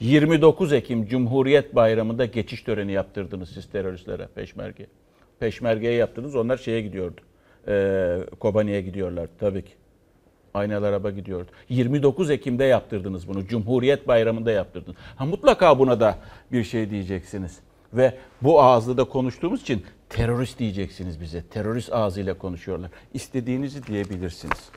29 Ekim Cumhuriyet Bayramı'nda geçiş töreni yaptırdınız siz teröristlere, peşmerge. Peşmergeye yaptınız. Onlar şeye gidiyordu. Ee, Kobani'ye gidiyorlar tabii ki. Aynalı araba gidiyordu. 29 Ekim'de yaptırdınız bunu. Cumhuriyet Bayramı'nda yaptırdınız. Ha mutlaka buna da bir şey diyeceksiniz. Ve bu ağızla da konuştuğumuz için terörist diyeceksiniz bize. Terörist ağzıyla konuşuyorlar. İstediğinizi diyebilirsiniz.